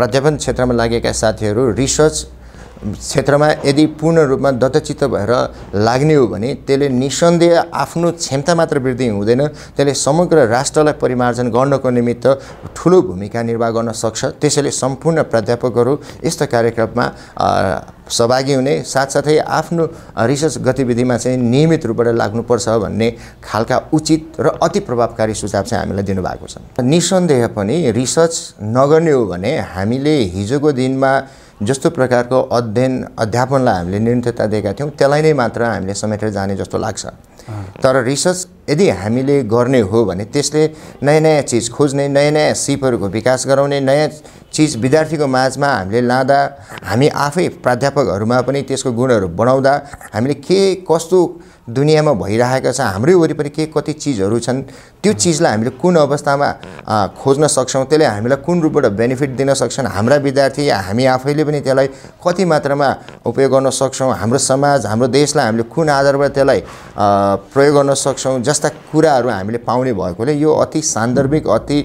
प्राध्यापन क्षेत्रमा लागेका साथीहरू रिसर्च क्षेत्रमा यदि पूर्ण रूपमा दत्तचित्त भएर लाग्ने हो भने त्यसले निसन्देह आफ्नो क्षमता मात्र वृद्धि हुँदैन त्यसले समग्र राष्ट्रलाई परिमार्जन गर्नको निमित्त ठुलो भूमिका निर्वाह गर्न सक्छ त्यसैले सम्पूर्ण प्राध्यापकहरू यस्ता कार्यक्रममा सहभागी हुने साथसाथै आफ्नो रिसर्च गतिविधिमा चाहिँ नियमित रूपबाट लाग्नुपर्छ भन्ने खालका उचित र अति प्रभावकारी सुझाव चाहिँ हामीलाई दिनुभएको छ निसन्देह पनि रिसर्च नगर्ने हो भने हामीले हिजोको दिनमा जस्तो प्रकारको अध्ययन अध्यापनलाई हामीले निरन्तरता दिएका थियौँ त्यसलाई नै मात्र हामीले समेटेर जाने जस्तो लाग्छ तर रिसर्च यदि हामीले गर्ने हो भने त्यसले नयाँ नयाँ चिज खोज्ने नयाँ नयाँ सिपहरूको विकास गराउने नयाँ चिज विद्यार्थीको माझमा हामीले लाँदा हामी आफै प्राध्यापकहरूमा पनि त्यसको गुणहरू बढाउँदा हामीले के कस्तो दुनियाँमा भइरहेको छ हाम्रै वरिपरि के कति चिजहरू छन् त्यो चिजलाई हामीले कुन अवस्थामा खोज्न सक्छौँ त्यसले हामीलाई कुन रूपबाट बेनिफिट दिन सक्छन् हाम्रा विद्यार्थी हामी आफैले पनि त्यसलाई कति मात्रामा उपयोग गर्न सक्छौँ हाम्रो समाज हाम्रो देशलाई हामीले कुन आधारबाट त्यसलाई प्रयोग गर्न सक्छौँ जस्तै जस्ता कुराहरू हामीले पाउने भएकोले यो अति सान्दर्भिक अति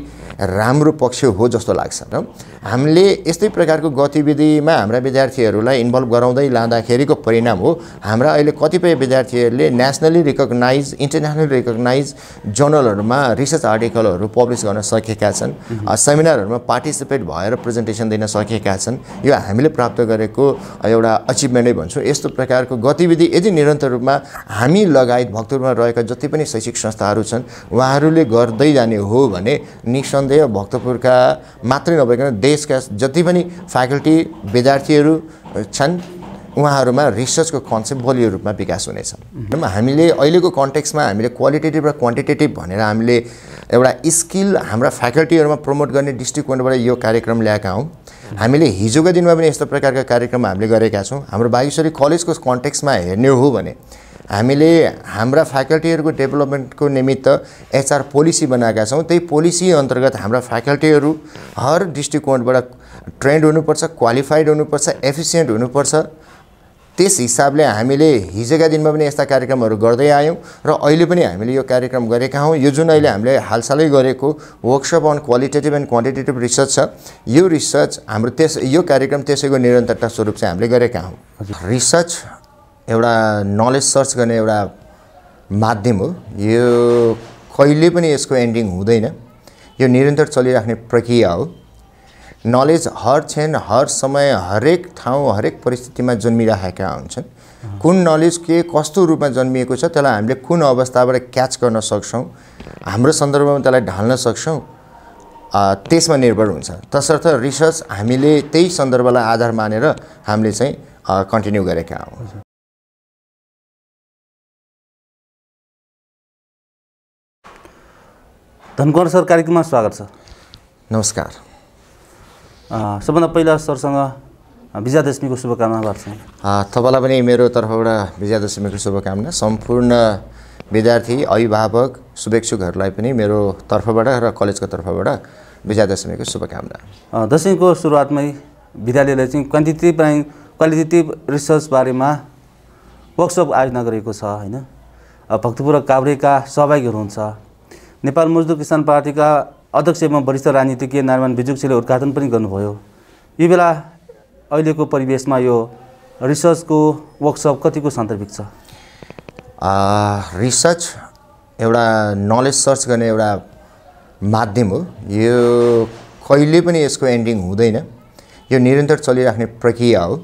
राम्रो पक्ष हो जस्तो लाग्छ र हामीले यस्तै प्रकारको गतिविधिमा हाम्रा विद्यार्थीहरूलाई इन्भल्भ गराउँदै लाँदाखेरिको परिणाम हो हाम्रा अहिले कतिपय विद्यार्थीहरूले नेसनली रिकगनाइज इन्टरनेसनली रिकगनाइज जर्नलहरूमा रिसर्च आर्टिकलहरू पब्लिस गर्न सकेका छन् सेमिनारहरूमा पार्टिसिपेट भएर प्रेजेन्टेसन दिन सकेका छन् यो हामीले प्राप्त गरेको एउटा अचिभमेन्टै भन्छौँ यस्तो प्रकारको गतिविधि यदि निरन्तर रूपमा हामी लगायत भक्तपुरमा रहेका जति पनि शैक्षिक संस्थाहरू छन् उहाँहरूले गर्दै जाने हो भने निसन्देह भक्तपुरका मात्रै नभइकन देश देशका जति पनि फ्याकल्टी विद्यार्थीहरू छन् उहाँहरूमा रिसर्चको कन्सेप्ट बलियो रूपमा विकास हुनेछ हामीले अहिलेको कन्टेक्स्टमा हामीले क्वालिटेटिभ र क्वान्टिटेटिभ भनेर हामीले एउटा स्किल हाम्रा फ्याकल्टीहरूमा प्रमोट गर्ने दृष्टिकोणबाट यो कार्यक्रम ल्याएका हौँ हामीले हिजोको दिनमा पनि यस्तो प्रकारका कार्यक्रम हामीले गरेका छौँ हाम्रो बागेश्वरी कलेजको कन्टेक्स्टमा हेर्ने हो भने हामीले हाम्रा फ्याकल्टीहरूको डेभलपमेन्टको निमित्त एचआर पोलिसी बनाएका छौँ त्यही पोलिसी अन्तर्गत हाम्रा फ्याकल्टीहरू हर दृष्टिकोणबाट ट्रेन्ड हुनुपर्छ क्वालिफाइड हुनुपर्छ एफिसियन्ट हुनुपर्छ त्यस हिसाबले हामीले हिजोका दिनमा पनि यस्ता कार्यक्रमहरू गर्दै आयौँ र अहिले पनि हामीले यो कार्यक्रम गरेका हौँ यो जुन अहिले हामीले हालसालै गरेको workshop on qualitative and quantitative research छ यो रिसर्च हाम्रो त्यस यो कार्यक्रम त्यसैको निरन्तरता स्वरूप चाहिँ हामीले गरेका हौँ रिसर्च एउटा नलेज सर्च गर्ने एउटा माध्यम हो यो कहिले पनि यसको एन्डिङ हुँदैन यो निरन्तर चलिराख्ने प्रक्रिया हो नलेज हर क्षण हर समय हरेक ठाउँ हरेक परिस्थितिमा जन्मिराखेका हुन्छन् कुन नलेज के कस्तो रूपमा जन्मिएको छ त्यसलाई हामीले कुन अवस्थाबाट क्याच गर्न सक्छौँ हाम्रो सन्दर्भमा त्यसलाई ढाल्न सक्छौँ त्यसमा निर्भर हुन्छ तसर्थ रिसर्च हामीले त्यही सन्दर्भलाई आधार मानेर हामीले चाहिँ कन्टिन्यू गरेका हौँ धनकुवर सर कार्यक्रममा स्वागत छ नमस्कार सबभन्दा पहिला सरसँग विजयादशमीको शुभकामना गर्छु तपाईँलाई पनि मेरो तर्फबाट विजयादशमीको शुभकामना सम्पूर्ण विद्यार्थी अभिभावक शुभेच्छुकहरूलाई पनि मेरो तर्फबाट र कलेजको तर्फबाट विजयादशमीको शुभकामना दशमीको सुरुवातमै विद्यालयले चाहिँ क्वान्टिटिभ एन्ड क्वालिटेटिभ रिसर्च बारेमा वर्कसप आयोजना गरेको छ होइन भक्तपुर काभ्रेका सहभागीहरू हुन्छ नेपाल मजदुर किसान पार्टीका अध्यक्ष एवं वरिष्ठ राजनीतिज्ञ नारायण बिजुक्सीले उद्घाटन पनि गर्नुभयो यी बेला अहिलेको परिवेशमा यो रिसर्चको वर्कसप कतिको सान्दर्भिक छ रिसर्च एउटा नलेज सर्च गर्ने एउटा माध्यम हो यो कहिले पनि यसको एन्डिङ हुँदैन यो निरन्तर चलिराख्ने प्रक्रिया हो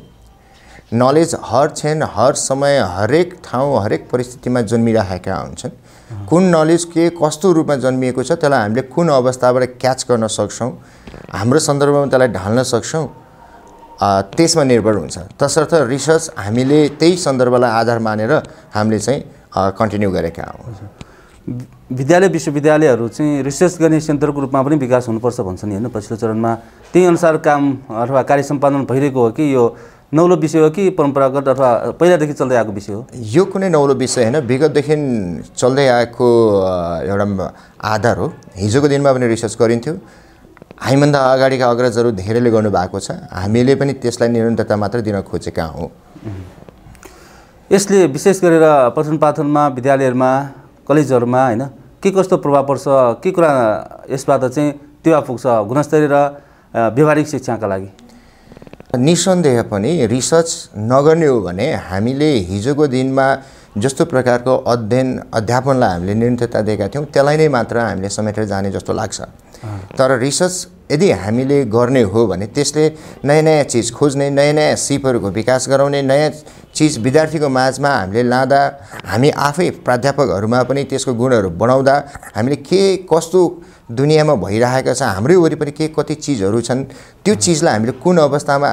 नलेज हर क्षण हर समय हरेक ठाउँ हरेक परिस्थितिमा जन्मिराखेका हुन्छन् कुन नलेज के कस्तो रूपमा जन्मिएको छ त्यसलाई हामीले कुन अवस्थाबाट क्याच गर्न सक्छौँ हाम्रो सन्दर्भमा त्यसलाई ढाल्न सक्छौँ त्यसमा निर्भर हुन्छ तसर्थ रिसर्च हामीले त्यही सन्दर्भलाई आधार मानेर हामीले चाहिँ कन्टिन्यू गरेका हौँ विद्यालय विश्वविद्यालयहरू चाहिँ रिसर्च गर्ने सेन्टरको रूपमा पनि विकास हुनुपर्छ भन्छन् होइन पछिल्लो चरणमा त्यही अनुसार काम अथवा कार्य सम्पादन भइरहेको हो कि यो नौलो विषय हो कि परम्परागत अथवा पहिलादेखि चल्दै आएको विषय हो यो कुनै नौलो विषय होइन विगतदेखि चल्दै आएको एउटा आधार हो हिजोको दिनमा पनि रिसर्च गरिन्थ्यो हामीभन्दा अगाडिका अग्रजहरू धेरैले गर्नुभएको छ हामीले पनि त्यसलाई निरन्तरता मात्र दिन खोजेका हौँ यसले विशेष गरेर पठन पाठनमा विद्यालयहरूमा कलेजहरूमा होइन के कस्तो प्रभाव पर्छ के कुरा यसबाट चाहिँ टेवा पुग्छ गुणस्तरीय र व्यावहारिक शिक्षाका लागि निसन्देह पनि रिसर्च नगर्ने हो भने हामीले हिजोको दिनमा जस्तो प्रकारको अध्ययन अध्यापनलाई हामीले निरन्तरता दिएका थियौँ त्यसलाई नै मात्र हामीले समेटेर जाने जस्तो लाग्छ तर रिसर्च यदि हामीले गर्ने हो भने त्यसले नयाँ नयाँ चिज खोज्ने नयाँ नयाँ सिपहरूको विकास गराउने नयाँ चिज विद्यार्थीको माझमा हामीले लाँदा हामी आफै प्राध्यापकहरूमा पनि त्यसको गुणहरू बढाउँदा हामीले के कस्तो दुनियाँमा भइरहेका छ हाम्रै वरिपरि के कति चिजहरू छन् त्यो चिजलाई हामीले कुन अवस्थामा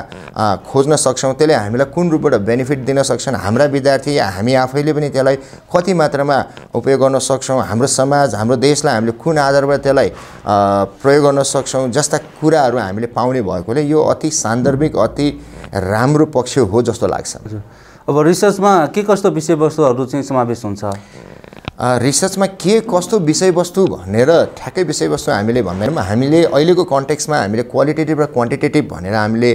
खोज्न सक्छौँ त्यसले हामीलाई कुन रूपबाट बेनिफिट दिन सक्छन् हाम्रा विद्यार्थी हामी आफैले पनि त्यसलाई कति मात्रामा उपयोग गर्न सक्छौँ हाम्रो समाज हाम्रो देशलाई हामीले कुन आधारबाट त्यसलाई प्रयोग गर्न सक्छौँ जस्ता कुराहरू हामीले पाउने भएकोले यो अति सान्दर्भिक अति राम्रो पक्ष हो जस्तो लाग्छ अब रिसर्चमा के कस्तो विषयवस्तुहरू चाहिँ समावेश हुन्छ रिसर्चमा के कस्तो विषयवस्तु भनेर ठ्याक्कै विषयवस्तु हामीले भन्दैनौँ हामीले अहिलेको कन्टेक्समा हामीले क्वालिटेटिभ र क्वान्टिटेटिभ भनेर हामीले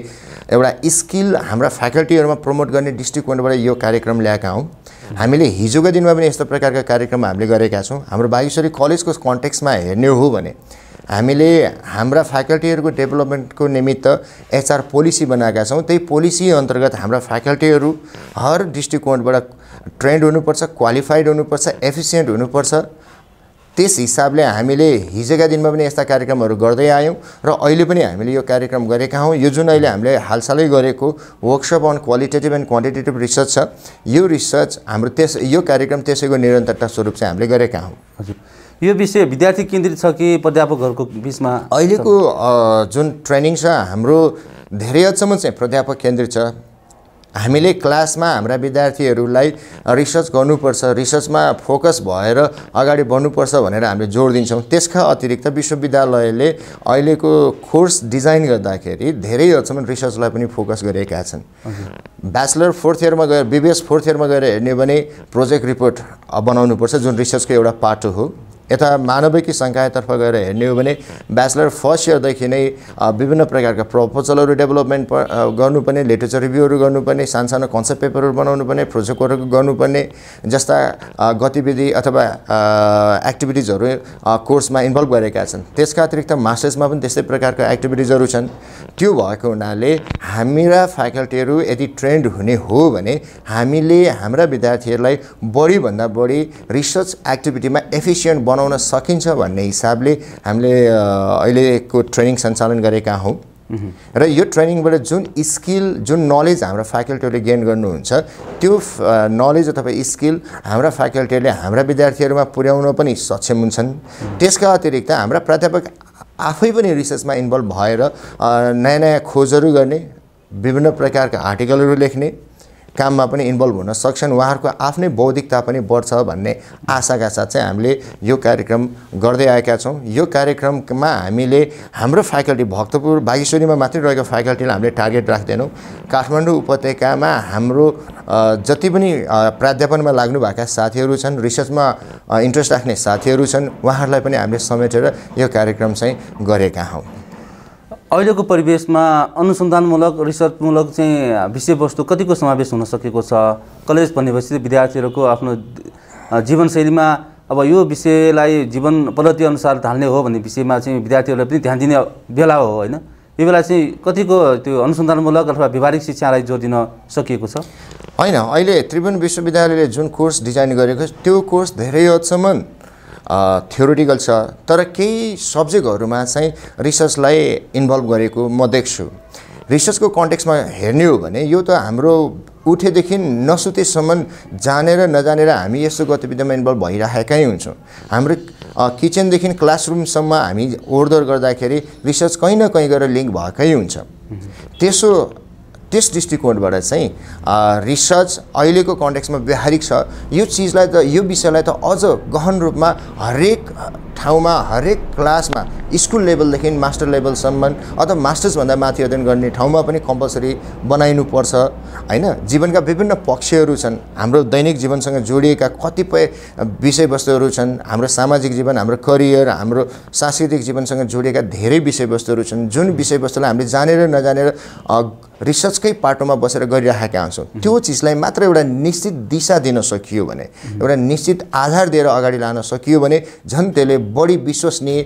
एउटा स्किल हाम्रा फ्याकल्टीहरूमा प्रमोट गर्ने दृष्टिकोणबाट यो कार्यक्रम ल्याएका हौँ हामीले हिजोको दिनमा पनि यस्तो प्रकारका कार्यक्रम हामीले गरेका छौँ हाम्रो बागेश्वरी कलेजको कन्टेक्समा हेर्ने हो भने हामीले हाम्रा फ्याकल्टीहरूको डेभलपमेन्टको निमित्त एचआर पोलिसी बनाएका छौँ त्यही पोलिसी अन्तर्गत हाम्रा फ्याकल्टीहरू हर दृष्टिकोणबाट ट्रेन्ड हुनुपर्छ क्वालिफाइड हुनुपर्छ एफिसियन्ट हुनुपर्छ त्यस हिसाबले हामीले हिजोका दिनमा पनि यस्ता कार्यक्रमहरू गर्दै आयौँ र अहिले पनि हामीले यो कार्यक्रम गरेका हौँ यो जुन अहिले हामीले हालसालै गरेको workshop on qualitative and quantitative research छ यो रिसर्च हाम्रो त्यस यो कार्यक्रम त्यसैको निरन्तरता स्वरूप चाहिँ हामीले गरेका हौँ हजुर यो विषय विद्यार्थी केन्द्रित छ कि प्राध्यापकहरूको बिचमा अहिलेको जुन ट्रेनिङ छ हाम्रो धेरै हदसम्म चाहिँ प्राध्यापक केन्द्रित छ हामीले क्लासमा हाम्रा विद्यार्थीहरूलाई रिसर्च गर्नुपर्छ रिसर्चमा फोकस भएर अगाडि बढ्नुपर्छ भनेर हामीले जोड दिन्छौँ त्यसका अतिरिक्त विश्वविद्यालयले अहिलेको कोर्स डिजाइन गर्दाखेरि धेरै हदसम्म रिसर्चलाई पनि फोकस गरेका छन् ब्याचलर फोर्थ इयरमा गएर बिबिएस फोर्थ इयरमा गएर हेर्ने भने प्रोजेक्ट रिपोर्ट बनाउनुपर्छ जुन रिसर्चको एउटा पाटो हो यता मानविकी सङ्कायतर्फ गएर हेर्ने हो भने ब्याचलर फर्स्ट इयरदेखि नै विभिन्न प्रकारका प्रपोजलहरू डेभलपमेन्ट गर्नुपर्ने लिटरेचर रिभ्यूहरू गर्नुपर्ने सानो सानो कन्सेप्ट पेपरहरू बनाउनुपर्ने प्रोजेक्टहरू गर्नुपर्ने जस्ता गतिविधि अथवा एक्टिभिटिजहरू कोर्समा इन्भल्भ गरेका छन् त्यसका अतिरिक्त मास्टर्समा पनि त्यस्तै प्रकारका एक्टिभिटिजहरू छन् त्यो भएको हुनाले हाम्रा फ्याकल्टीहरू यदि ट्रेन्ड हुने हो भने हामीले हाम्रा विद्यार्थीहरूलाई बढीभन्दा बढी रिसर्च एक्टिभिटीमा एफिसियन्ट बनाउ बनाउन सकिन्छ भन्ने हिसाबले हामीले अहिलेको ट्रेनिङ सञ्चालन गरेका हौँ र यो ट्रेनिङबाट जुन स्किल जुन नलेज हाम्रा फ्याकल्टीहरूले गेन गर्नुहुन्छ त्यो नलेज अथवा स्किल हाम्रा फ्याकल्टीहरूले हाम्रा विद्यार्थीहरूमा पुर्याउन पनि सक्षम हुन्छन् त्यसका अतिरिक्त हाम्रा प्राध्यापक आफै पनि रिसर्चमा इन्भल्भ भएर नयाँ नयाँ खोजहरू गर्ने विभिन्न प्रकारका आर्टिकलहरू लेख्ने काममा पनि इन्भल्भ हुन सक्छन् उहाँहरूको आफ्नै बौद्धिकता पनि बढ्छ भन्ने आशाका साथ चाहिँ हामीले यो कार्यक्रम गर्दै आएका छौँ यो कार्यक्रममा हामीले हाम्रो फ्याकल्टी भक्तपुर बागेश्वरीमा मात्रै रहेको फ्याकल्टीलाई हामीले टार्गेट राख्दैनौँ काठमाडौँ उपत्यकामा हाम्रो जति पनि प्राध्यापनमा लाग्नुभएका साथीहरू छन् रिसर्चमा इन्ट्रेस्ट राख्ने साथीहरू छन् उहाँहरूलाई पनि हामीले समेटेर यो कार्यक्रम चाहिँ गरेका हौँ अहिलेको परिवेशमा अनुसन्धानमूलक रिसर्चमूलक चाहिँ विषयवस्तु कतिको समावेश हुन सकेको छ कलेज भनेपछि विद्यार्थीहरूको आफ्नो जीवनशैलीमा अब यो विषयलाई जीवन पद्धतिअनुसार ढाल्ने हो भन्ने विषयमा चाहिँ विद्यार्थीहरूलाई पनि ध्यान दिने बेला हो होइन यो बेला चाहिँ कतिको त्यो अनुसन्धानमूलक अथवा व्यावहारिक शिक्षालाई जोड दिन सकिएको छ होइन अहिले त्रिभुवन विश्वविद्यालयले जुन कोर्स डिजाइन गरेको छ त्यो कोर्स धेरै हदसम्म थ्योरिटिकल छ तर केही सब्जेक्टहरूमा चाहिँ रिसर्चलाई इन्भल्भ गरेको म देख्छु रिसर्चको कन्टेक्समा हेर्ने हो भने यो त हाम्रो उठेदेखि नसुतेसम्म जानेर नजानेर हामी यस्तो गतिविधिमा इन्भल्भ भइराखेकै हुन्छौँ हाम्रो किचनदेखि क्लासरुमसम्म हामी ओहोरदोहोर गर्दाखेरि रिसर्च कहीँ न कहीँ गएर लिङ्क भएकै हुन्छ त्यसो त्यस दृष्टिकोणबाट चाहिँ रिसर्च अहिलेको कन्टेक्समा व्यवहारिक छ यो चिजलाई त यो विषयलाई त अझ गहन रूपमा हरेक ठाउँमा हरेक क्लासमा स्कुल लेभलदेखि मास्टर लेभलसम्म अथवा मास्टर्सभन्दा माथि अध्ययन गर्ने ठाउँमा पनि कम्पलसरी बनाइनुपर्छ होइन जीवनका विभिन्न पक्षहरू छन् हाम्रो दैनिक जीवनसँग जोडिएका कतिपय विषयवस्तुहरू छन् हाम्रो सामाजिक जीवन हाम्रो करियर हाम्रो सांस्कृतिक जीवनसँग जोडिएका धेरै विषयवस्तुहरू छन् जुन विषयवस्तुलाई हामीले जानेर नजानेर रिसर्चकै पाटोमा बसेर गरिराखेका हुन्छौँ त्यो चिजलाई मात्र एउटा निश्चित दिशा दिन सकियो भने एउटा निश्चित आधार दिएर अगाडि लान सकियो भने झन् त्यसले बढी विश्वसनीय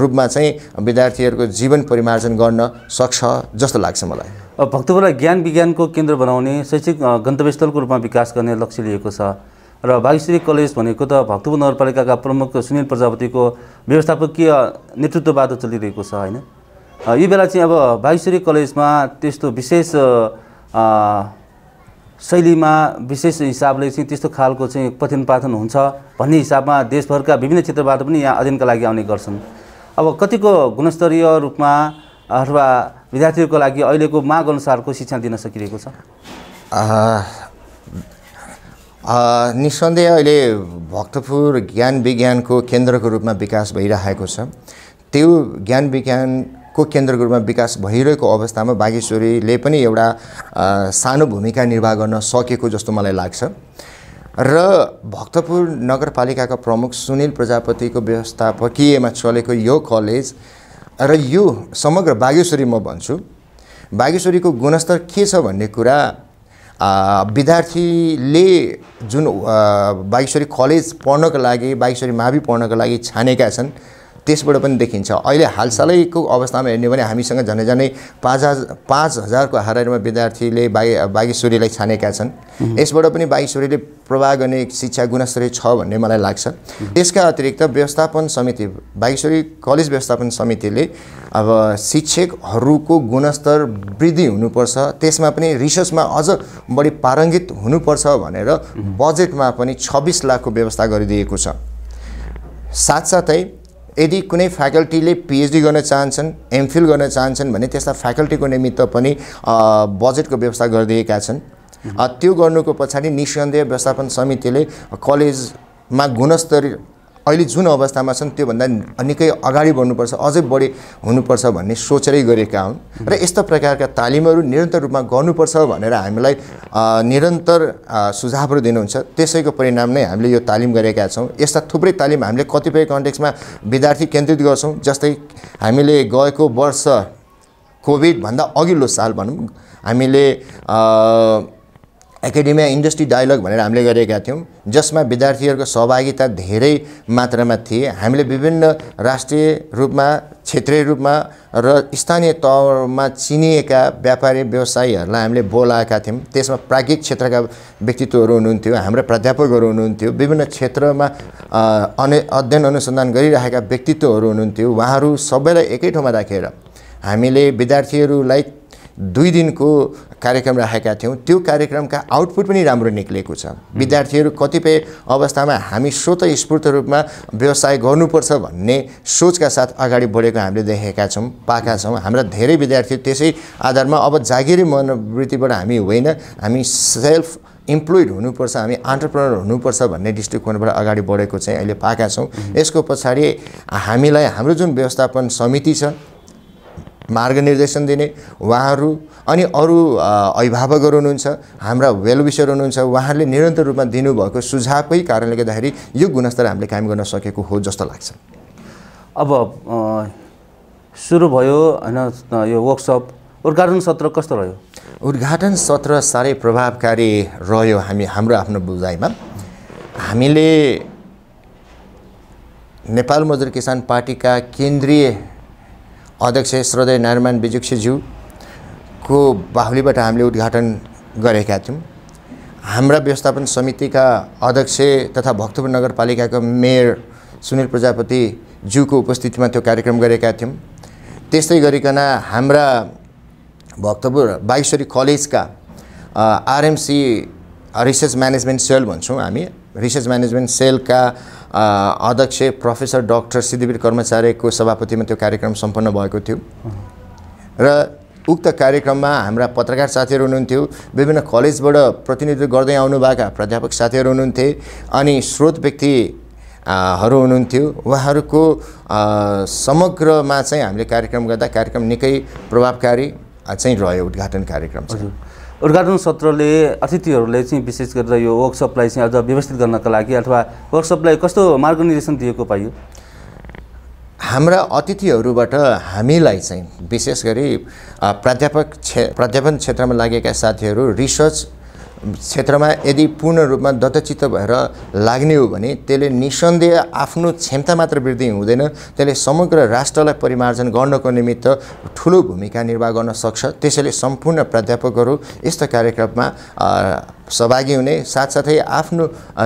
रूपमा चाहिँ विद्यार्थीहरूको जीवन परिमार्जन गर्न सक्छ जस्तो लाग्छ मलाई भक्तपुरलाई ज्ञान विज्ञानको केन्द्र बनाउने शैक्षिक गन्तव्यस्थलको रूपमा विकास गर्ने लक्ष्य लिएको छ र बागेश्वरी कलेज भनेको त भक्तपुर नगरपालिकाका प्रमुख सुनिल प्रजापतिको व्यवस्थापकीय नेतृत्वबाट चलिरहेको छ होइन यो बेला चाहिँ अब बागेश्वरी कलेजमा त्यस्तो विशेष शैलीमा विशेष हिसाबले चाहिँ त्यस्तो खालको चाहिँ पठन पाठन हुन्छ भन्ने हिसाबमा देशभरका विभिन्न क्षेत्रबाट पनि यहाँ अध्ययनका लागि आउने गर्छन् अब कतिको गुणस्तरीय रूपमा अथवा विद्यार्थीहरूको लागि अहिलेको माग अनुसारको शिक्षा दिन सकिरहेको छ निसन्देह अहिले भक्तपुर ज्ञान विज्ञानको केन्द्रको रूपमा विकास भइरहेको छ त्यो ज्ञान विज्ञान को केन्द्रको रूपमा विकास भइरहेको अवस्थामा बागेश्वरीले पनि एउटा सानो भूमिका निर्वाह गर्न सकेको जस्तो मलाई लाग्छ र भक्तपुर नगरपालिकाका प्रमुख सुनिल प्रजापतिको व्यवस्थापकीयमा चलेको यो कलेज र यो समग्र बागेश्वरी म भन्छु बागेश्वरीको गुणस्तर के छ भन्ने कुरा विद्यार्थीले जुन बागेश्वरी कलेज पढ्नको लागि बागेश्वरी मावि पढ्नको लागि छानेका छन् त्यसबाट पनि देखिन्छ अहिले हालसालैको अवस्थामा हेर्ने भने हामीसँग झनै झनै पाँच हजार पाँच हजारको हारेरमा विद्यार्थीले बागे बागेश्वरीलाई छानेका छन् यसबाट पनि बागेश्वरीले प्रवाह गर्ने शिक्षा गुणस्तरीय छ भन्ने मलाई लाग्छ त्यसका अतिरिक्त व्यवस्थापन समिति बागेश्वरी कलेज व्यवस्थापन समितिले अब शिक्षकहरूको गुणस्तर वृद्धि हुनुपर्छ त्यसमा पनि रिसर्चमा अझ बढी पारङ्गित हुनुपर्छ भनेर बजेटमा पनि छब्बिस लाखको व्यवस्था गरिदिएको छ साथसाथै यदि कुनै फ्याकल्टीले पिएचडी गर्न चाहन्छन् एमफिल गर्न चाहन्छन् भने त्यस्ता फ्याकल्टीको निमित्त पनि बजेटको व्यवस्था गरिदिएका छन् त्यो गर्नुको पछाडि निसन्देह व्यवस्थापन समितिले कलेजमा गुणस्तरीय अहिले जुन अवस्थामा छन् त्योभन्दा निकै अगाडि बढ्नुपर्छ अझै बढी हुनुपर्छ भन्ने सोचेरै गरेका हुन् र यस्ता प्रकारका तालिमहरू निरन्तर रूपमा गर्नुपर्छ भनेर हामीलाई निरन्तर सुझावहरू दिनुहुन्छ त्यसैको परिणाम नै हामीले यो तालिम गरेका छौँ यस्ता थुप्रै तालिम हामीले कतिपय कन्टेक्समा विद्यार्थी केन्द्रित गर्छौँ जस्तै हामीले गएको वर्ष कोभिडभन्दा अघिल्लो साल भनौँ हामीले एकाडेमिया इन्डस्ट्री डायलग भनेर हामीले गरेका थियौँ जसमा विद्यार्थीहरूको सहभागिता धेरै मात्रामा थिए हामीले विभिन्न राष्ट्रिय रूपमा क्षेत्रीय रूपमा र स्थानीय तहमा चिनिएका व्यापारी व्यवसायीहरूलाई हामीले बोलाएका थियौँ त्यसमा प्राज्ञिक क्षेत्रका व्यक्तित्वहरू हुनुहुन्थ्यो हाम्रा प्राध्यापकहरू हुनुहुन्थ्यो विभिन्न क्षेत्रमा अने अध्ययन अनुसन्धान गरिरहेका व्यक्तित्वहरू हुनुहुन्थ्यो उहाँहरू सबैलाई एकै ठाउँमा राखेर हामीले विद्यार्थीहरूलाई दुई दिनको कार्यक्रम राखेका थियौँ त्यो कार्यक्रमका आउटपुट पनि राम्रो निक्लेको छ विद्यार्थीहरू कतिपय अवस्थामा हामी स्वत स्फूर्त रूपमा व्यवसाय गर्नुपर्छ भन्ने सोचका साथ अगाडि बढेको हामीले देखेका छौँ पाएका छौँ हाम्रा धेरै विद्यार्थी त्यसै आधारमा अब जागिरी मनोवृत्तिबाट हामी होइन हामी सेल्फ इम्प्लोइड हुनुपर्छ हामी अन्टरप्रेनर हुनुपर्छ भन्ने दृष्टिकोणबाट अगाडि बढेको चाहिँ अहिले पाएका छौँ यसको पछाडि हामीलाई हाम्रो जुन व्यवस्थापन समिति छ मार्ग निर्देशन दिने उहाँहरू अनि अरू अभिभावकहरू हुनुहुन्छ हाम्रा वेलविसर हुनुहुन्छ उहाँहरूले निरन्तर रूपमा दिनुभएको सुझावकै कारणले गर्दाखेरि यो गुणस्तर हामीले कायम गर्न सकेको हो जस्तो लाग्छ अब सुरु भयो होइन यो वर्कसप उद्घाटन सत्र कस्तो रह्यो उद्घाटन सत्र साह्रै प्रभावकारी रह्यो हामी हाम्रो आफ्नो बुझाइमा हामीले नेपाल मजदुर किसान पार्टीका केन्द्रीय अध्यक्ष श्रदय नारायण बिजुक्षज्यूको बाहुलीबाट हामीले उद्घाटन गरेका थियौँ हाम्रा व्यवस्थापन समितिका अध्यक्ष तथा भक्तपुर नगरपालिकाको मेयर सुनिल प्रजापतिज्यूको उपस्थितिमा त्यो कार्यक्रम गरेका थियौँ त्यस्तै गरिकन हाम्रा भक्तपुर बागेश्वरी कलेजका आरएमसी रिसर्च म्यानेजमेन्ट सेल भन्छौँ हामी रिसर्च म्यानेजमेन्ट सेलका अध्यक्ष प्रोफेसर डक्टर सिद्धिवीर कर्मचारीको सभापतिमा त्यो कार्यक्रम सम्पन्न भएको थियो र उक्त कार्यक्रममा हाम्रा पत्रकार साथीहरू हुनुहुन्थ्यो विभिन्न कलेजबाट प्रतिनिधित्व गर्दै आउनुभएका प्राध्यापक साथीहरू हुनुहुन्थे अनि स्रोत व्यक्ति हरू हुनुहुन्थ्यो उहाँहरूको समग्रमा चाहिँ हामीले कार्यक्रम गर्दा कार्यक्रम निकै प्रभावकारी चाहिँ रह्यो उद्घाटन कार्यक्रम चाहिँ उद्घाटन सत्रले अतिथिहरूले चाहिँ विशेष गरेर यो वर्कसपलाई चाहिँ अझ व्यवस्थित गर्नका लागि अथवा वर्कसपलाई कस्तो मार्गनिर्देशन दिएको पाइयो हाम्रा अतिथिहरूबाट हामीलाई चाहिँ विशेष गरी प्राध्यापक क्षे प्राध्यापन क्षेत्रमा लागेका साथीहरू रिसर्च क्षेत्रमा यदि पूर्ण रूपमा दत्तचित्त भएर लाग्ने हो भने त्यसले निसन्देह आफ्नो क्षमता मात्र वृद्धि हुँदैन त्यसले समग्र राष्ट्रलाई परिमार्जन गर्नको निमित्त ठुलो भूमिका निर्वाह गर्न सक्छ त्यसैले सम्पूर्ण प्राध्यापकहरू यस्ता कार्यक्रममा सहभागी हुने साथसाथै आफ्नो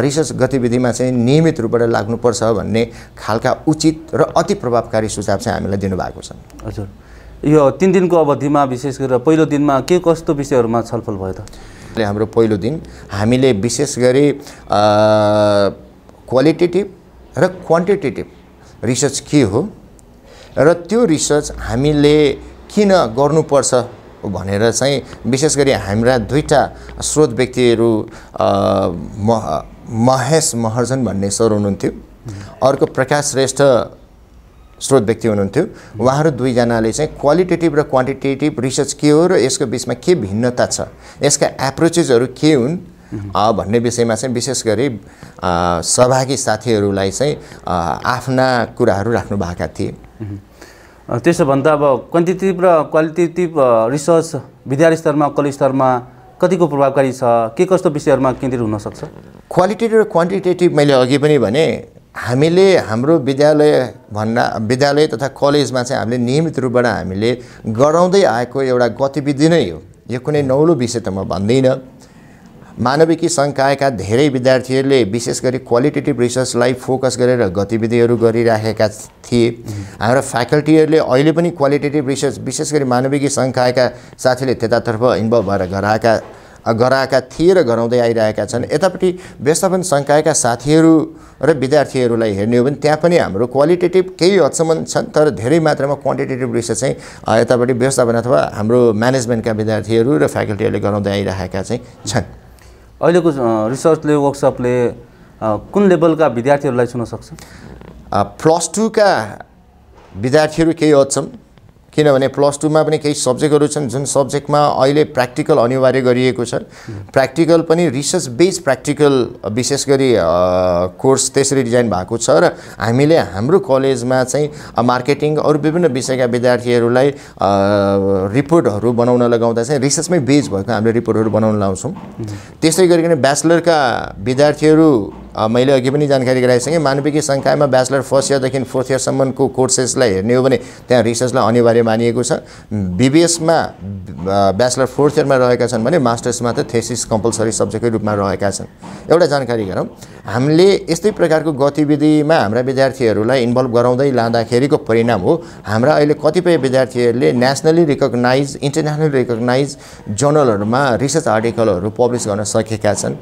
रिसर्च गतिविधिमा चाहिँ नियमित रूपबाट लाग्नुपर्छ भन्ने खालका उचित र अति प्रभावकारी सुझाव चाहिँ हामीलाई दिनुभएको छ हजुर यो तिन दिनको अवधिमा विशेष गरेर पहिलो दिनमा के कस्तो विषयहरूमा छलफल भयो त हाम्रो पहिलो दिन हामीले विशेष गरी क्वालिटेटिभ र क्वान्टिटेटिभ रिसर्च के हो र त्यो रिसर्च हामीले किन गर्नुपर्छ भनेर चाहिँ विशेष गरी हाम्रा दुईवटा स्रोत व्यक्तिहरू म महेश महर्जन भन्ने सर हुनुहुन्थ्यो अर्को प्रकाश श्रेष्ठ स्रोत व्यक्ति हुनुहुन्थ्यो उहाँहरू दुईजनाले चाहिँ क्वालिटेटिभ र क्वान्टिटेटिभ रिसर्च के हो र यसको बिचमा के भिन्नता छ यसका एप्रोचेसहरू के हुन् भन्ने विषयमा चाहिँ विशेष गरी सहभागी साथीहरूलाई चाहिँ आफ्ना कुराहरू राख्नुभएका थिए त्यसो भन्दा अब क्वान्टिटेटिभ र क्वालिटेटिभ रिसर्च विद्यालय स्तरमा कलेज स्तरमा कतिको प्रभावकारी छ के कस्तो विषयहरूमा केन्द्रित हुनसक्छ क्वालिटेटिभ र क्वान्टिटेटिभ मैले अघि पनि भने हामीले हाम्रो विद्यालय भन्दा विद्यालय तथा कलेजमा चाहिँ हामीले नियमित रूपबाट हामीले गराउँदै आएको एउटा गतिविधि नै हो यो कुनै नौलो विषय त म भन्दिनँ मानविकी सङ्कायका धेरै विद्यार्थीहरूले विशेष गरी क्वालिटेटिभ रिसर्चलाई फोकस गरेर गतिविधिहरू गरिराखेका थिए हाम्रो फ्याकल्टीहरूले अहिले पनि क्वालिटेटिभ रिसर्च विशेष गरी मानविकी सङ्कायका साथीले त्यतातर्फ इन्भल्भ भएर गराएका गराएका थिए र गराउँदै आइरहेका छन् यतापट्टि व्यवस्थापन सङ्कायका साथीहरू र विद्यार्थीहरूलाई हेर्ने हो भने त्यहाँ पनि हाम्रो क्वालिटेटिभ केही हदसम्म छन् तर धेरै मात्रामा क्वान्टिटेटिभ रिसर्च चाहिँ यतापट्टि व्यवस्थापन अथवा हाम्रो म्यानेजमेन्टका विद्यार्थीहरू र फ्याकल्टीहरूले गराउँदै आइरहेका चाहिँ छन् अहिलेको रिसर्चले वर्कसपले कुन लेभलका विद्यार्थीहरूलाई छुन सक्छ प्लस टूका विद्यार्थीहरू केही हदसम्म किनभने प्लस टूमा पनि केही सब्जेक्टहरू छन् जुन सब्जेक्टमा अहिले प्र्याक्टिकल अनिवार्य गरिएको छ प्र्याक्टिकल पनि रिसर्च बेस्ड प्र्याक्टिकल विशेष गरी कोर्स त्यसरी डिजाइन भएको छ र हामीले हाम्रो कलेजमा चाहिँ मार्केटिङ अरू विभिन्न विषयका विद्यार्थीहरूलाई रिपोर्टहरू बनाउन लगाउँदा चाहिँ रिसर्चमै बेस भएको हामीले रिपोर्टहरू बनाउन लाउँछौँ त्यसै गरिकन ब्याचलरका विद्यार्थीहरू मैले अघि पनि जानकारी गराइसकेँ मानविकी सङ्ख्यामा ब्याचलर फर्स्ट इयरदेखि फोर्थ इयरसम्मको कोर्सेसलाई हेर्ने हो भने त्यहाँ रिसर्चलाई अनिवार्य मानिएको छ बिबिएसमा ब्याचलर फोर्थ इयरमा रहेका छन् भने मास्टर्समा त थेसिस कम्पलसरी सब्जेक्टकै रूपमा रहेका छन् एउटा जानकारी गरौँ हामीले यस्तै प्रकारको गतिविधिमा हाम्रा विद्यार्थीहरूलाई इन्भल्भ गराउँदै लाँदाखेरिको परिणाम हो हाम्रा अहिले कतिपय विद्यार्थीहरूले नेसनली रिकगनाइज इन्टरनेसनली रिकगनाइज जर्नलहरूमा रिसर्च आर्टिकलहरू पब्लिस गर्न सकेका छन्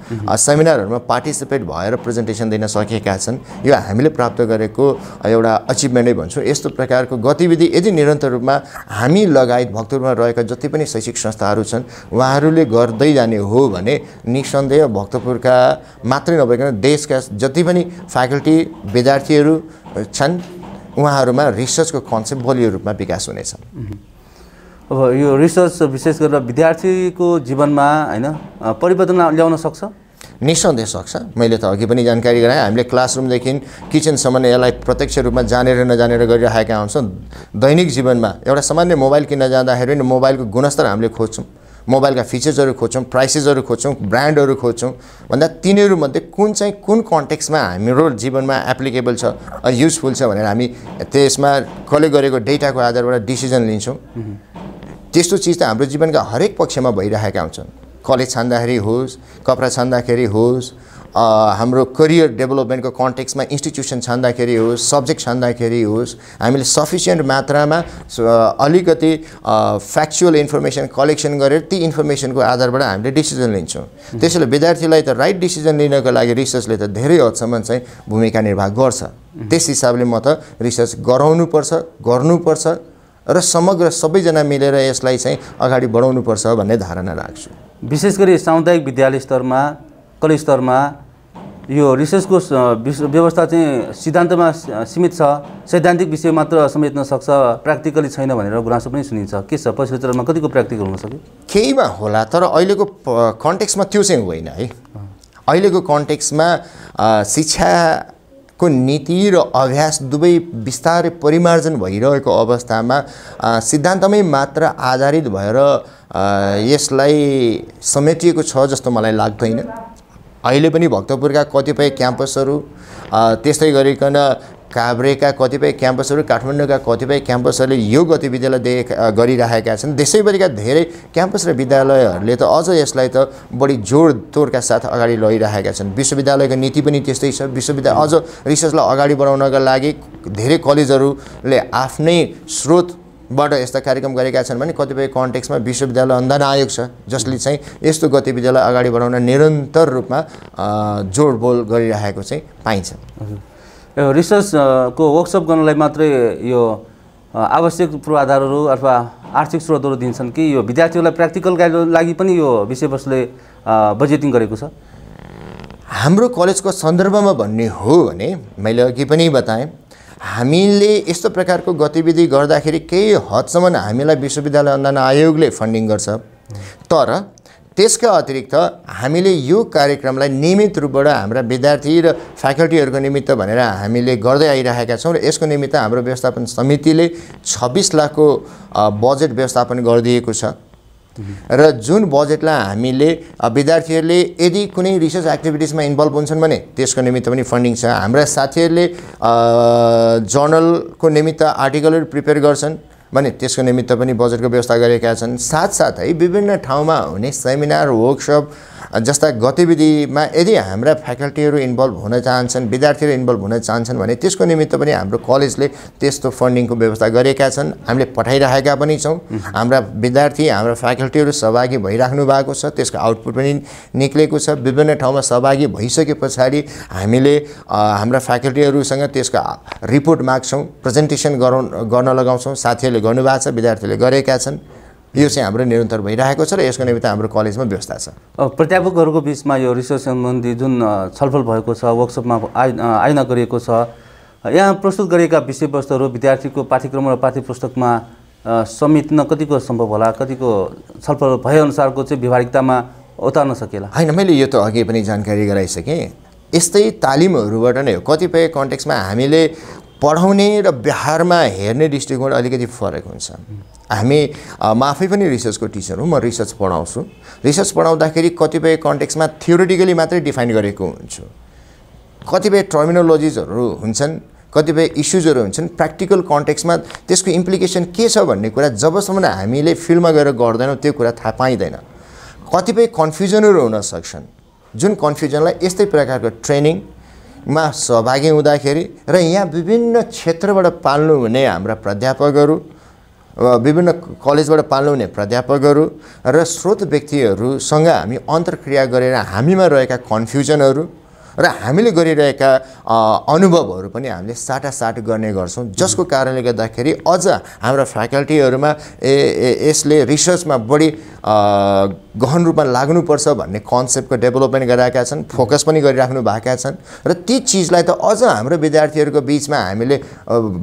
सेमिनारहरूमा पार्टिसिपेट भएर प्रेजेन्टेसन दिन सकेका छन् यो हामीले प्राप्त गरेको एउटा अचिभमेन्टै भन्छौँ यस्तो प्रकारको गतिविधि यदि निरन्तर रूपमा हामी लगायत भक्तपुरमा रहेका जति पनि शैक्षिक संस्थाहरू छन् उहाँहरूले गर्दै जाने हो भने निसन्देह भक्तपुरका मात्रै नभइकन देशका जति पनि फ्याकल्टी विद्यार्थीहरू छन् उहाँहरूमा रिसर्चको कन्सेप्ट बलियो रूपमा विकास हुनेछ अब यो रिसर्च विशेष गरेर विद्यार्थीको जीवनमा होइन परिवर्तन ल्याउन सक्छ निसन्देह सक्छ मैले त अघि पनि जानकारी गराएँ हामीले क्लासरुमदेखि किचनसम्म यसलाई प्रत्यक्ष रूपमा जानेर नजानेर गरिरहेका हुन्छौँ दैनिक जीवनमा एउटा सामान्य मोबाइल किन्न जाँदाखेरि पनि मोबाइलको गुणस्तर हामीले खोज्छौँ मोबाइलका फिचर्सहरू खोज्छौँ प्राइसेसहरू खोज्छौँ ब्रान्डहरू खोज्छौँ भन्दा तिनीहरूमध्ये कुन चाहिँ कुन कन्टेक्समा हाम्रो जीवनमा एप्लिकेबल छ युजफुल छ भनेर हामी त्यसमा कलेक्ट गरेको डेटाको आधारबाट डिसिजन लिन्छौँ त्यस्तो चिज त हाम्रो जीवनका हरेक पक्षमा भइरहेका हुन्छन् कलेज छान्दाखेरि होस् कपडा छान्दाखेरि होस् हाम्रो करियर डेभलपमेन्टको कन्टेक्समा इन्स्टिट्युसन छान्दाखेरि होस् सब्जेक्ट छान्दाखेरि होस् हामीले सफिसियन्ट मात्रामा अलिकति फ्याक्चुअल इन्फर्मेसन कलेक्सन गरेर ती इन्फर्मेसनको आधारबाट हामीले डिसिजन लिन्छौँ त्यसैले विद्यार्थीलाई त राइट डिसिजन लिनको लागि रिसर्चले त धेरै हदसम्म चाहिँ भूमिका निर्वाह गर्छ त्यस हिसाबले म त रिसर्च गराउनुपर्छ गर्नुपर्छ र समग्र सबैजना मिलेर यसलाई चाहिँ अगाडि बढाउनुपर्छ भन्ने धारणा राख्छु विशेष गरी सामुदायिक विद्यालय स्तरमा कलेज स्तरमा यो रिसर्चको व्यवस्था चाहिँ सिद्धान्तमा सीमित छ सैद्धान्तिक विषय मात्र समेट्न सक्छ प्र्याक्टिकली छैन भनेर गुनासो पनि सुनिन्छ के छ पछिल्लो चरणमा कतिको प्र्याक्टिकल हुन सक्यो केहीमा होला तर अहिलेको कन्टेक्स्टमा त्यो चाहिँ होइन है अहिलेको कन्टेक्स्टमा शिक्षाको नीति र अभ्यास दुवै बिस्तारै परिमार्जन भइरहेको अवस्थामा सिद्धान्तमै मात्र आधारित भएर यसलाई समेटिएको छ जस्तो मलाई लाग्दैन अहिले पनि भक्तपुरका कतिपय क्याम्पसहरू त्यस्तै गरिकन काभ्रेका कतिपय क्याम्पसहरू काठमाडौँका कतिपय क्याम्पसहरूले यो गतिविधिलाई देख गरिराखेका छन् देशैभरिका धेरै क्याम्पस र विद्यालयहरूले त अझ यसलाई त बढी जोड तोडका साथ अगाडि लगिरहेका छन् विश्वविद्यालयको नीति पनि त्यस्तै छ विश्वविद्यालय अझ रिसर्चलाई अगाडि बढाउनका लागि धेरै कलेजहरूले आफ्नै स्रोत बाट यस्ता कार्यक्रम गरेका छन् भने कतिपय कन्टेक्समा विश्वविद्यालय अनुदान आयोग छ जसले चाहिँ यस्तो गतिविधिलाई अगाडि बढाउन निरन्तर रूपमा जोडबोल गरिरहेको चाहिँ पाइन्छ यो रिसर्चको वर्कसप गर्नलाई मात्रै यो आवश्यक पूर्वाधारहरू अथवा आर्थिक स्रोतहरू दिन्छन् कि यो विद्यार्थीहरूलाई प्र्याक्टिकल गाइड लागि पनि यो विषयवस्तुले बजेटिङ गरेको छ हाम्रो कलेजको सन्दर्भमा भन्ने हो भने मैले अघि पनि बताएँ हामीले यस्तो प्रकारको गतिविधि गर्दाखेरि केही हदसम्म हामीलाई विश्वविद्यालय अनुदान आयोगले फन्डिङ गर्छ तर त्यसका अतिरिक्त हामीले यो कार्यक्रमलाई नियमित रूपबाट हाम्रा विद्यार्थी र फ्याकल्टीहरूको निमित्त भनेर हामीले गर्दै आइरहेका छौँ र यसको निमित्त हाम्रो व्यवस्थापन समितिले छब्बिस लाखको बजेट व्यवस्थापन गरिदिएको छ र जुन बजेटलाई हामीले विद्यार्थीहरूले यदि कुनै रिसर्च एक्टिभिटिजमा इन्भल्भ हुन्छन् भने त्यसको निमित्त पनि फन्डिङ छ हाम्रा साथीहरूले जर्नलको निमित्त आर्टिकलहरू प्रिपेयर गर्छन् भने त्यसको निमित्त पनि बजेटको व्यवस्था गरेका छन् साथसाथै विभिन्न ठाउँमा हुने सेमिनार वर्कसप जस्ता गतिविधिमा यदि हाम्रा फ्याकल्टीहरू इन्भल्भ हुन चाहन्छन् विद्यार्थीहरू इन्भल्भ हुन चाहन्छन् भने त्यसको निमित्त पनि हाम्रो कलेजले त्यस्तो फन्डिङको व्यवस्था गरेका छन् हामीले पठाइरहेका पनि छौँ हाम्रा विद्यार्थी हाम्रा फ्याकल्टीहरू सहभागी भइराख्नु भएको छ त्यसको आउटपुट पनि निक्लेको छ विभिन्न ठाउँमा सहभागी भइसके पछाडि हामीले हाम्रा फ्याकल्टीहरूसँग त्यसको रिपोर्ट माग्छौँ प्रेजेन्टेसन गराउ गर्न लगाउँछौँ साथीहरूले गर्नुभएको छ विद्यार्थीहरूले गरेका छन् यो चाहिँ हाम्रो निरन्तर भइरहेको छ र यसको निमित्त हाम्रो कलेजमा व्यवस्था छ प्राध्यापकहरूको बिचमा यो रिसर्च सम्बन्धी जुन छलफल भएको छ वर्कसपमा आय आयोजना गरिएको छ यहाँ प्रस्तुत गरिएका विषयवस्तुहरू विद्यार्थीको पाठ्यक्रम र पाठ्य पुस्तकमा समेट्न कतिको सम्भव होला कतिको छलफल भएअनुसारको चाहिँ व्यवहारिकतामा उतार्न सकेला होइन मैले यो त अघि पनि जानकारी गराइसकेँ यस्तै तालिमहरूबाट नै हो कतिपय कन्टेक्समा हामीले पढाउने र व्यवहारमा हेर्ने दृष्टिकोण अलिकति फरक हुन्छ हामी म आफै पनि रिसर्चको टिचर हुँ म रिसर्च पढाउँछु रिसर्च पढाउँदाखेरि कतिपय कन्टेक्समा थियोरिटिकली मात्रै डिफाइन गरेको हुन्छु कतिपय टर्मिनोलोजिजहरू हुन्छन् कतिपय इस्युजहरू हुन्छन् प्र्याक्टिकल कन्टेक्समा त्यसको इम्प्लिकेसन के छ भन्ने कुरा जबसम्म हामीले फिल्डमा गएर गर्दैनौँ त्यो कुरा थाहा पाइँदैन कतिपय कन्फ्युजनहरू हुन सक्छन् जुन कन्फ्युजनलाई यस्तै प्रकारको ट्रेनिङ मा सहभागी हुँदाखेरि र यहाँ विभिन्न क्षेत्रबाट पाल्नुहुने हाम्रा प्राध्यापकहरू विभिन्न कलेजबाट पाल्नु हुने प्राध्यापकहरू र स्रोत व्यक्तिहरूसँग हामी अन्तर्क्रिया गरेर हामीमा रहेका कन्फ्युजनहरू र हामीले गरिरहेका अनुभवहरू पनि हामीले साटासाट गर्ने गर्छौँ जसको कारणले गर्दाखेरि अझ हाम्रा फ्याकल्टीहरूमा ए यसले रिसर्चमा बढी गहन रूपमा लाग्नुपर्छ भन्ने कन्सेप्टको डेभलपमेन्ट गराएका छन् फोकस पनि गरिराख्नु भएका छन् र ती चिजलाई त अझ हाम्रो विद्यार्थीहरूको बिचमा हामीले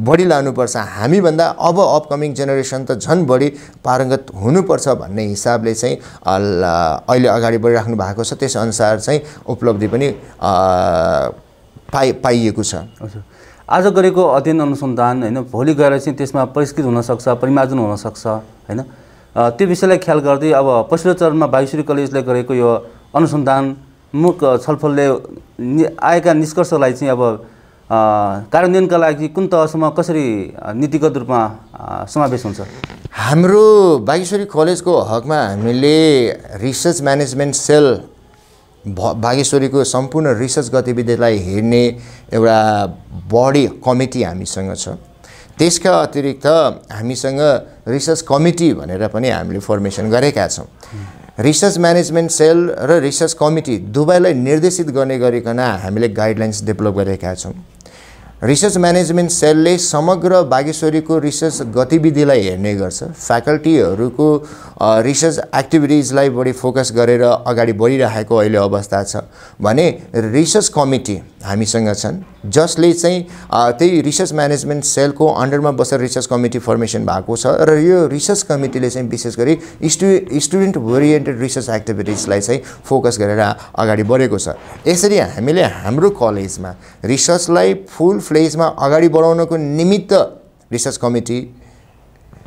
बढी लानुपर्छ हामीभन्दा अब अपकमिङ जेनेरेसन त झन् बढी पारङ्गत हुनुपर्छ भन्ने हिसाबले चाहिँ अहिले अगाडि बढिराख्नु भएको छ त्यसअनुसार चाहिँ उपलब्धि पनि पाइ पाइएको छ आज गरेको अध्ययन अनुसन्धान होइन भोलि गएर चाहिँ त्यसमा परिष्कृत हुनसक्छ परिमार्जन हुनसक्छ होइन त्यो विषयलाई ख्याल गर्दै अब पछिल्लो चरणमा बागेश्वरी कलेजले गरेको यो अनुसन्धानमुख छलफलले आएका निष्कर्षलाई चाहिँ अब कार्यान्वयनका लागि कुन तहसम्म कसरी नीतिगत रूपमा समावेश हुन्छ हाम्रो बागेश्वरी कलेजको हकमा हामीले रिसर्च म्यानेजमेन्ट सेल भ बागेश्वरीको सम्पूर्ण रिसर्च गतिविधिलाई हेर्ने एउटा बडी कमिटी हामीसँग छ त्यसका अतिरिक्त हामीसँग रिसर्च कमिटी भनेर पनि हामीले फर्मेसन गरेका छौँ रिसर्च म्यानेजमेन्ट सेल र रिसर्च कमिटी दुवैलाई निर्देशित गर्ने गरिकन हामीले गाइडलाइन्स डेभलप गरेका छौँ रिसर्च म्यानेजमेन्ट सेलले समग्र बागेश्वरीको रिसर्च गतिविधिलाई हेर्ने गर्छ फ्याकल्टीहरूको रिसर्च एक्टिभिटिजलाई बढी फोकस गरेर अगाडि बढिरहेको अहिले अवस्था छ भने रिसर्च कमिटी हामीसँग छन् जसले चाहिँ त्यही रिसर्च म्यानेजमेन्ट सेलको अन्डरमा बसेर रिसर्च कमिटी फर्मेसन भएको छ र यो रिसर्च कमिटीले चाहिँ विशेष गरी स्टु स्टुडेन्ट ओरिएन्टेड रिसर्च एक्टिभिटिजलाई चाहिँ फोकस गरेर अगाडि बढेको छ यसरी हामीले हाम्रो कलेजमा रिसर्चलाई फुल फ्लेजमा अगाडि बढाउनको निमित्त रिसर्च कमिटी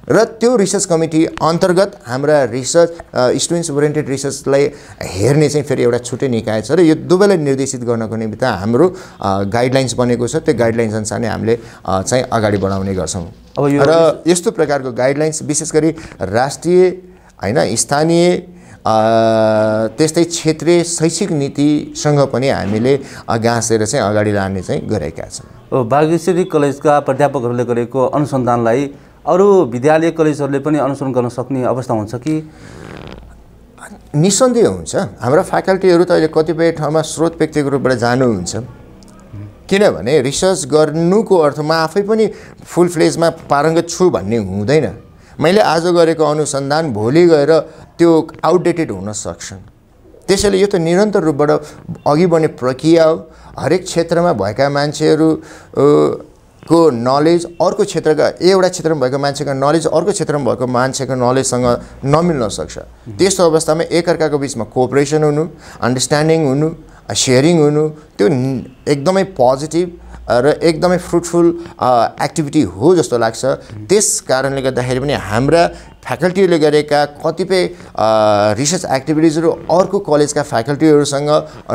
र त्यो रिसर्च कमिटी अन्तर्गत हाम्रा रिसर्च स्टुडेन्ट्स ओरिएन्टेड रिसर्चलाई हेर्ने चाहिँ फेरि एउटा छुट्टै निकाय छ र यो दुवैलाई निर्देशित गर्नको निमित्त हाम्रो गाइडलाइन्स बनेको छ त्यो गाइडलाइन्स अनुसार नै हामीले चाहिँ अगाडि बढाउने गर्छौँ र यस्तो प्रकारको गाइडलाइन्स विशेष गरी राष्ट्रिय होइन स्थानीय त्यस्तै क्षेत्रीय शैक्षिक नीतिसँग पनि हामीले गाँसेर चाहिँ अगाडि लाने चाहिँ गरेका छौँ बागेश्वरी कलेजका प्राध्यापकहरूले गरेको अनुसन्धानलाई अरू विद्यालय कलेजहरूले पनि अनुसरण गर्न सक्ने अवस्था हुन्छ कि निसन्देह हुन्छ हाम्रा फ्याकल्टीहरू त अहिले कतिपय ठाउँमा स्रोत व्यक्तिको रूपबाट जानुहुन्छ किनभने रिसर्च गर्नुको अर्थमा आफै पनि फुल फ्लेजमा पारङ्गत छु भन्ने हुँदैन मैले आज गरेको अनुसन्धान भोलि गएर त्यो आउटडेटेड हुन सक्छ त्यसैले यो त निरन्तर रूपबाट अघि बढ्ने प्रक्रिया हो हरेक क्षेत्रमा भएका मान्छेहरू को नलेज अर्को क्षेत्रका एउटा क्षेत्रमा भएको मान्छेको नलेज अर्को क्षेत्रमा भएको मान्छेको नलेजसँग नमिल्न सक्छ त्यस्तो अवस्थामा एकअर्काको बिचमा कोअपरेसन हुनु अन्डरस्ट्यान्डिङ हुनु सेयरिङ हुनु त्यो एकदमै पोजिटिभ र एकदमै फ्रुटफुल एक्टिभिटी हो जस्तो लाग्छ त्यस कारणले गर्दाखेरि पनि हाम्रा फ्याकल्टीहरूले गरेका कतिपय रिसर्च एक्टिभिटिजहरू अर्को कलेजका फ्याकल्टीहरूसँग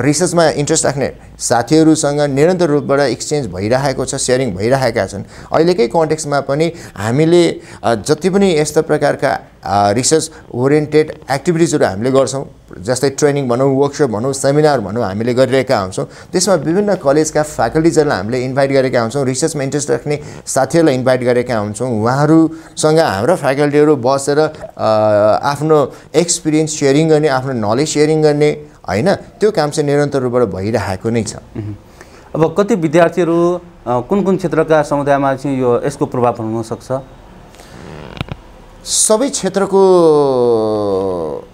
रिसर्चमा इन्ट्रेस्ट राख्ने साथीहरूसँग निरन्तर रूपबाट एक्सचेन्ज भइरहेको छ सेयरिङ भइरहेका छन् अहिलेकै कन्टेक्स्टमा पनि हामीले जति पनि यस्ता प्रकारका रिसर्च ओरिएन्टेड एक्टिभिटिजहरू हामीले गर्छौँ जस्तै ट्रेनिङ भनौँ वर्कसप भनौँ सेमिनार भनौँ हामीले गरिरहेका हुन्छौँ त्यसमा विभिन्न कलेजका फ्याकल्टिजहरूलाई हामीले इन्भाइट गरेका हुन्छौँ रिसर्चमा इन्ट्रेस्ट राख्ने साथीहरूलाई इन्भाइट गरेका हुन्छौँ उहाँहरूसँग हाम्रो फ्याकल्टीहरू बसेर आफ्नो एक्सपिरियन्स सेयरिङ गर्ने आफ्नो नलेज सेयरिङ गर्ने होइन त्यो काम चाहिँ निरन्तर रूपबाट भइरहेको नै छ अब कति विद्यार्थीहरू कुन कुन क्षेत्रका समुदायमा चाहिँ यो यसको प्रभाव हुनसक्छ सबै क्षेत्रको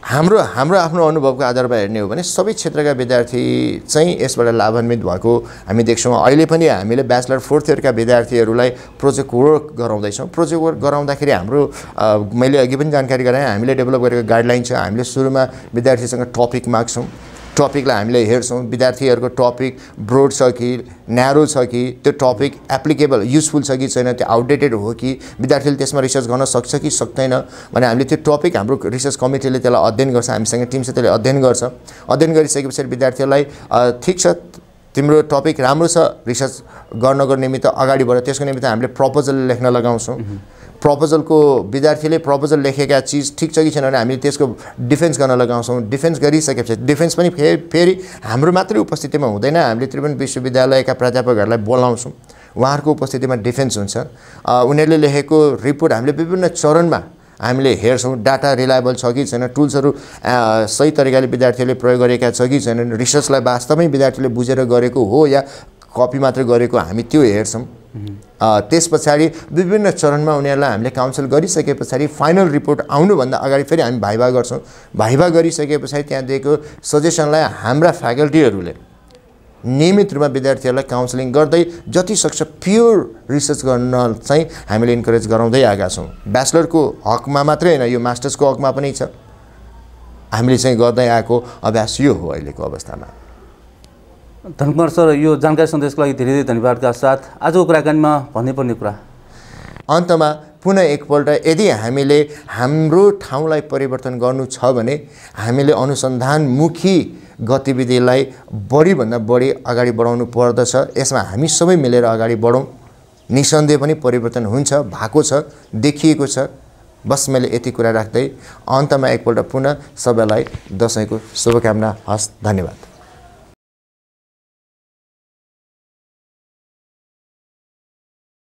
हाम्रो हाम्रो आफ्नो अनुभवको आधारमा हेर्ने हो भने सबै क्षेत्रका विद्यार्थी चाहिँ यसबाट लाभान्वित भएको हामी देख्छौँ अहिले पनि हामीले ब्याचलर फोर्थ इयरका विद्यार्थीहरूलाई प्रोजेक्ट वर्क गराउँदैछौँ प्रोजेक्ट वर्क गराउँदाखेरि हाम्रो मैले अघि पनि जानकारी गराएँ हामीले डेभलप गरेको गाइडलाइन छ हामीले सुरुमा विद्यार्थीसँग टपिक माग्छौँ टपिकलाई हामीले हेर्छौँ विद्यार्थीहरूको टपिक ब्रोड छ कि न्यारो छ कि त्यो टपिक एप्लिकेबल युजफुल छ कि छैन त्यो आउटडेटेड हो कि विद्यार्थीले त्यसमा रिसर्च गर्न सक्छ कि सक्दैन भने हामीले त्यो टपिक हाम्रो रिसर्च कमिटीले त्यसलाई अध्ययन गर्छ हामीसँग टिमसँग त्यसले अध्ययन गर्छ अध्ययन गरिसके पछाडि विद्यार्थीहरूलाई ठिक छ तिम्रो टपिक राम्रो छ रिसर्च गर्नको निमित्त अगाडि बढ त्यसको निमित्त हामीले प्रपोजल लेख्न लगाउँछौँ प्रपोजलको विद्यार्थीले प्रपोजल लेखेका चिज ठिक छ कि छैन भने हामीले त्यसको डिफेन्स गर्न लगाउँछौँ डिफेन्स गरिसकेपछि डिफेन्स पनि फेरि फेरि हाम्रो मात्रै उपस्थितिमा हुँदैन हामीले त्रिभुवन विश्वविद्यालयका प्राध्यापकहरूलाई बोलाउँछौँ उहाँहरूको उपस्थितिमा डिफेन्स हुन्छ उनीहरूले लेखेको रिपोर्ट हामीले विभिन्न चरणमा हामीले हेर्छौँ डाटा रिलायबल छ कि छैन टुल्सहरू सही तरिकाले विद्यार्थीहरूले प्रयोग गरेका छ कि छैनन् रिसर्चलाई वास्तवमै विद्यार्थीले बुझेर गरेको हो या कपी मात्र गरेको हामी त्यो हेर्छौँ त्यस पछाडि विभिन्न चरणमा उनीहरूलाई हामीले काउन्सिल गरिसके पछाडि फाइनल रिपोर्ट आउनुभन्दा अगाडि फेरि हामी भाइभा गर्छौँ भाइभा गरिसके पछाडि त्यहाँ दिएको सजेसनलाई हाम्रा फ्याकल्टीहरूले नियमित रूपमा विद्यार्थीहरूलाई काउन्सिलिङ गर्दै जति सक्छ प्योर रिसर्च गर्न चाहिँ हामीले इन्करेज गराउँदै आएका छौँ ब्याचलरको हकमा मात्रै होइन यो मास्टर्सको हकमा पनि छ हामीले चाहिँ गर्दै आएको अभ्यास यो हो अहिलेको अवस्थामा धनकुमार सर यो जानकारी सन्देशको लागि धेरै धेरै धन्यवादका साथ आजको कुराकानीमा भन्नैपर्ने कुरा अन्तमा पुनः एकपल्ट यदि हामीले हाम्रो ठाउँलाई परिवर्तन गर्नु छ भने हामीले अनुसन्धानमुखी गतिविधिलाई बढीभन्दा बढी अगाडि बढाउनु पर्दछ यसमा हामी सबै मिलेर अगाडि बढौँ निसन्देह पनि परिवर्तन हुन्छ भएको छ देखिएको छ बस मैले यति कुरा राख्दै अन्तमा एकपल्ट पुनः सबैलाई दसैँको शुभकामना हस् धन्यवाद